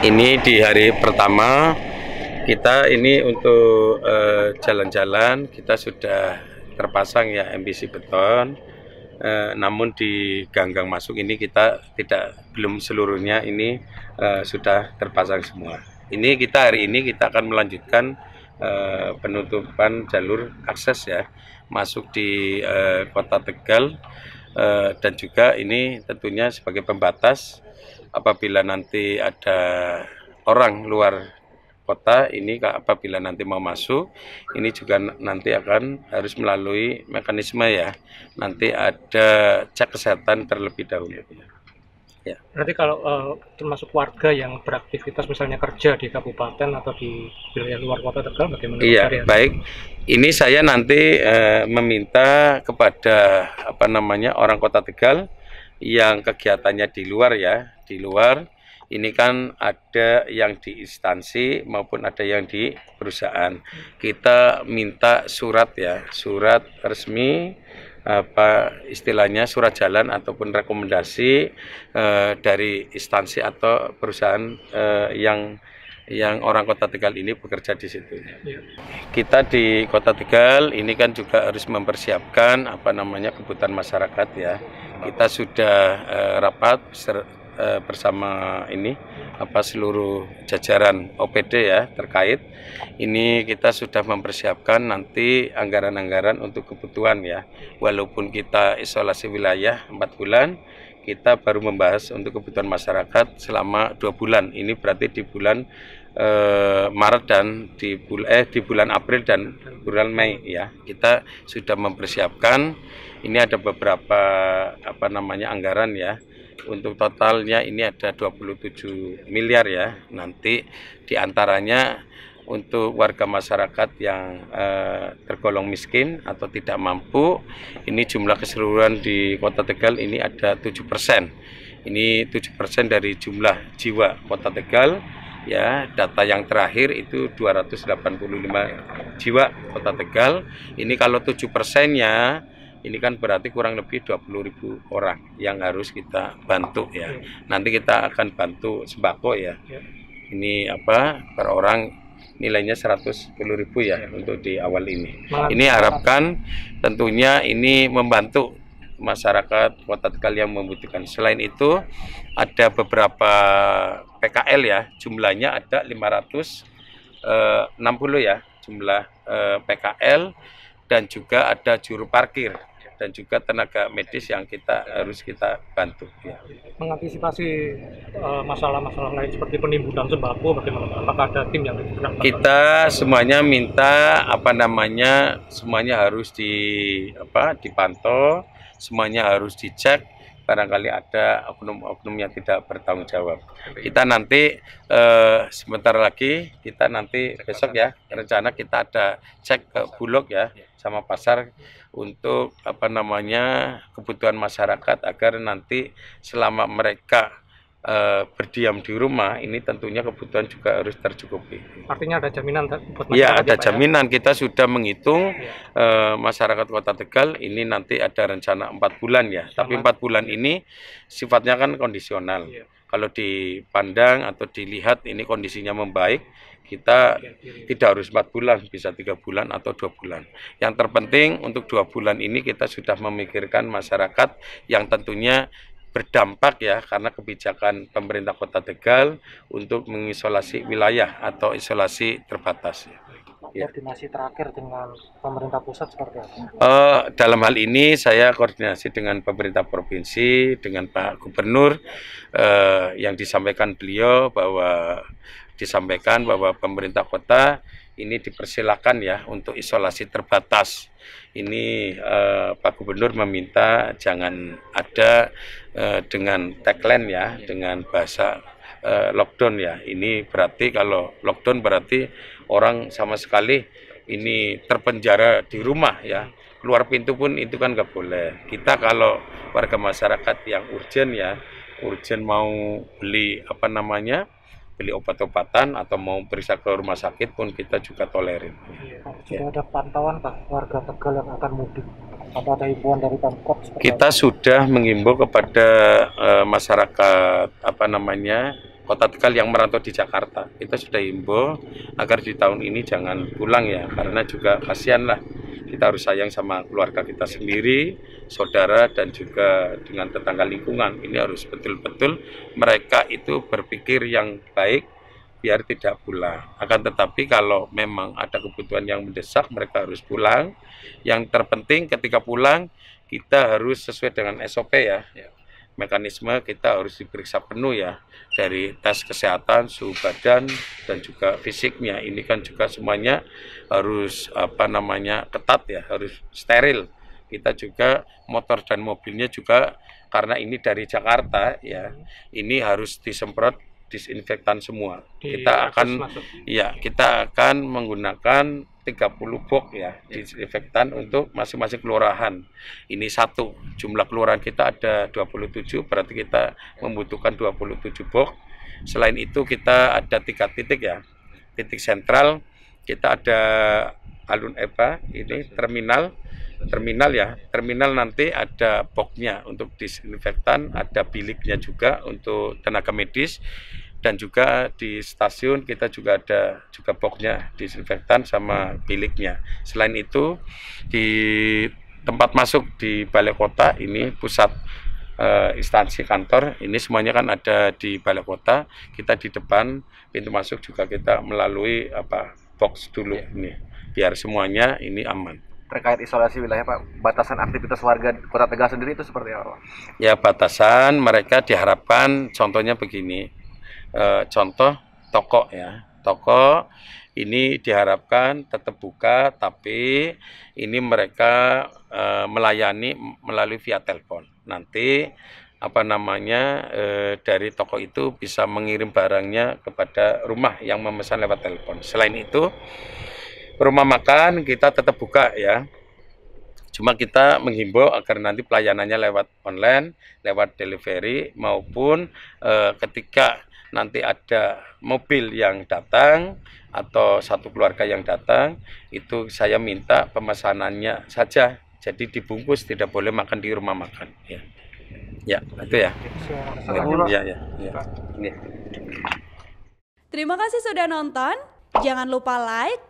ini di hari pertama kita ini untuk eh, jalan-jalan uh, kita sudah terpasang ya MBC beton uh, namun di ganggang masuk ini kita tidak belum seluruhnya ini uh, sudah terpasang semua ini kita hari ini kita akan melanjutkan uh, penutupan jalur akses ya masuk di uh, kota Tegal uh, dan juga ini tentunya sebagai pembatas apabila nanti ada orang luar kota ini apabila nanti mau masuk ini juga nanti akan harus melalui mekanisme ya nanti ada cek kesehatan terlebih dahulu ya. Berarti kalau uh, termasuk warga yang beraktivitas misalnya kerja di kabupaten atau di wilayah luar kota Tegal bagaimana? Iya, baik. Ini saya nanti uh, meminta kepada apa namanya orang kota Tegal yang kegiatannya di luar ya, di luar ini kan ada yang di instansi maupun ada yang di perusahaan. Kita minta surat ya, surat resmi apa istilahnya surat jalan ataupun rekomendasi eh, dari instansi atau perusahaan eh, yang yang orang Kota Tegal ini bekerja di situ. Ya. Kita di Kota Tegal ini kan juga harus mempersiapkan apa namanya kebutuhan masyarakat ya kita sudah uh, rapat ser, uh, bersama ini apa seluruh jajaran OPD ya terkait ini kita sudah mempersiapkan nanti anggaran-anggaran untuk kebutuhan ya walaupun kita isolasi wilayah empat bulan kita baru membahas untuk kebutuhan masyarakat selama dua bulan ini berarti di bulan eh, Maret dan di bulan eh di bulan April dan bulan Mei ya kita sudah mempersiapkan ini ada beberapa apa namanya anggaran ya untuk totalnya ini ada 27 miliar ya nanti diantaranya untuk warga masyarakat yang eh, tergolong miskin atau tidak mampu ini jumlah keseluruhan di kota Tegal ini ada 7 persen ini 7 persen dari jumlah jiwa kota Tegal ya data yang terakhir itu 285 jiwa kota Tegal ini kalau 7 persennya ini kan berarti kurang lebih ribu orang yang harus kita bantu ya. Nanti kita akan bantu sembako ya. ya. Ini apa per orang nilainya 110.000 ya, ya untuk di awal ini. Ini harapkan tentunya ini membantu masyarakat Kota Tegal yang membutuhkan. Selain itu ada beberapa PKL ya, jumlahnya ada 560 eh, ya jumlah eh, PKL dan juga ada juru parkir dan juga tenaga medis yang kita harus kita bantu. Ya. Mengantisipasi eh, masalah-masalah uh, lain seperti penimbunan sembako, bagaimana? Apakah ada tim yang dikerahkan? Kita semuanya minta apa namanya semuanya harus di apa dipantau, semuanya harus dicek barangkali ada oknum-oknum yang tidak bertanggung jawab. Kita nanti eh, sebentar lagi kita nanti besok ya rencana kita ada cek ke Bulog ya, ya sama pasar untuk apa namanya kebutuhan masyarakat agar nanti selama mereka Eh, berdiam di rumah ini tentunya kebutuhan juga harus tercukupi. Artinya ada jaminan buat Iya, ada ya, ya? jaminan. Ya? Kita sudah menghitung ya. masyarakat Kota Tegal ini nanti ada rencana empat bulan ya. Sama. Tapi empat bulan ini sifatnya kan kondisional. Ya. Kalau dipandang atau dilihat ini kondisinya membaik, kita iya, iya, iya. tidak harus empat bulan, bisa tiga bulan atau dua bulan. Yang terpenting untuk dua bulan ini kita sudah memikirkan masyarakat yang tentunya berdampak ya karena kebijakan pemerintah Kota Tegal untuk mengisolasi wilayah atau isolasi terbatas. Ya. Ya. Koordinasi terakhir dengan pemerintah pusat seperti apa? Uh, dalam hal ini saya koordinasi dengan pemerintah provinsi, dengan Pak Gubernur uh, yang disampaikan beliau bahwa disampaikan bahwa pemerintah kota ini dipersilakan ya untuk isolasi terbatas. Ini eh, Pak Gubernur meminta jangan ada eh, dengan tagline ya, iya. dengan bahasa eh, lockdown ya. Ini berarti kalau lockdown berarti orang sama sekali ini terpenjara di rumah ya. Iya. Keluar pintu pun itu kan nggak boleh. Kita kalau warga masyarakat yang urgent ya, urgent mau beli apa namanya beli obat-obatan atau mau periksa ke rumah sakit pun kita juga tolerin. Iya. Ya. Sudah ya. ada pantauan Pak warga Tegal yang akan mudik? Apa ada himbauan dari Pemkot? Kita apa? sudah mengimbau kepada uh, masyarakat apa namanya kota Tegal yang merantau di Jakarta. Kita sudah himbau agar di tahun ini jangan pulang ya, karena juga kasihanlah lah kita harus sayang sama keluarga kita sendiri, saudara dan juga dengan tetangga lingkungan. Ini harus betul-betul mereka itu berpikir yang baik biar tidak pulang. Akan tetapi kalau memang ada kebutuhan yang mendesak mereka harus pulang. Yang terpenting ketika pulang kita harus sesuai dengan SOP ya mekanisme kita harus diperiksa penuh ya dari tes kesehatan, suhu badan dan juga fisiknya. Ini kan juga semuanya harus apa namanya ketat ya, harus steril. Kita juga motor dan mobilnya juga karena ini dari Jakarta ya, ini harus disemprot disinfektan semua. Di kita akan ya kita akan menggunakan 30 box ya iya. disinfektan hmm. untuk masing-masing kelurahan. Ini satu jumlah kelurahan kita ada 27 berarti kita membutuhkan 27 box. Selain itu kita ada tiga titik ya. Titik sentral kita ada alun EPA ini terminal terminal ya. Terminal nanti ada boxnya untuk disinfektan, ada biliknya juga untuk tenaga medis dan juga di stasiun kita juga ada juga boxnya disinfektan sama biliknya. Selain itu di tempat masuk di balai kota ini pusat uh, instansi kantor ini semuanya kan ada di balai kota kita di depan pintu masuk juga kita melalui apa box dulu ini biar semuanya ini aman terkait isolasi wilayah Pak? Batasan aktivitas warga Kota Tegal sendiri itu seperti apa? Ya batasan mereka diharapkan contohnya begini. E, contoh toko ya. Toko ini diharapkan tetap buka tapi ini mereka e, melayani melalui via telepon. Nanti apa namanya e, dari toko itu bisa mengirim barangnya kepada rumah yang memesan lewat telepon. Selain itu rumah makan kita tetap buka ya. Cuma kita menghimbau agar nanti pelayanannya lewat online, lewat delivery maupun eh, ketika nanti ada mobil yang datang atau satu keluarga yang datang itu saya minta pemesanannya saja. Jadi dibungkus tidak boleh makan di rumah makan ya. Ya, itu ya. Ya, ya, ya. Terima kasih sudah nonton. Jangan lupa like